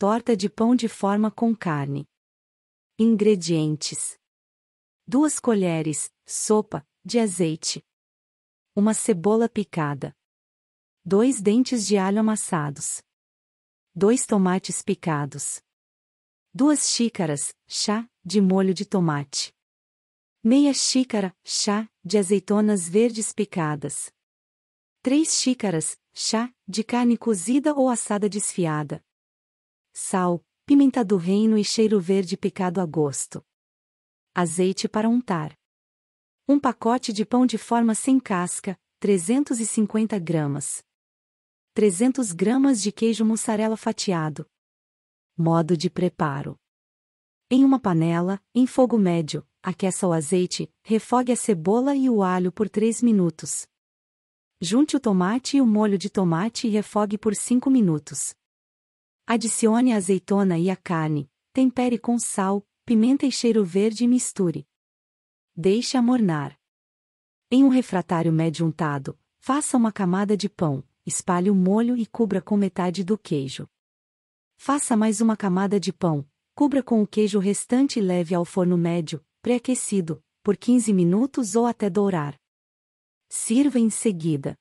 Torta de pão de forma com carne. Ingredientes: 2 colheres, sopa, de azeite. Uma cebola picada. 2 dentes de alho amassados. 2 tomates picados. 2 xícaras, chá, de molho de tomate. Meia xícara, chá, de azeitonas verdes picadas. 3 xícaras, chá, de carne cozida ou assada desfiada sal, pimenta do reino e cheiro verde picado a gosto. Azeite para untar. Um pacote de pão de forma sem casca, 350 gramas. 300 gramas de queijo mussarela fatiado. Modo de preparo. Em uma panela, em fogo médio, aqueça o azeite, refogue a cebola e o alho por 3 minutos. Junte o tomate e o molho de tomate e refogue por 5 minutos. Adicione a azeitona e a carne, tempere com sal, pimenta e cheiro verde e misture. Deixe amornar. Em um refratário médio untado, faça uma camada de pão, espalhe o molho e cubra com metade do queijo. Faça mais uma camada de pão, cubra com o queijo restante e leve ao forno médio, pré-aquecido, por 15 minutos ou até dourar. Sirva em seguida.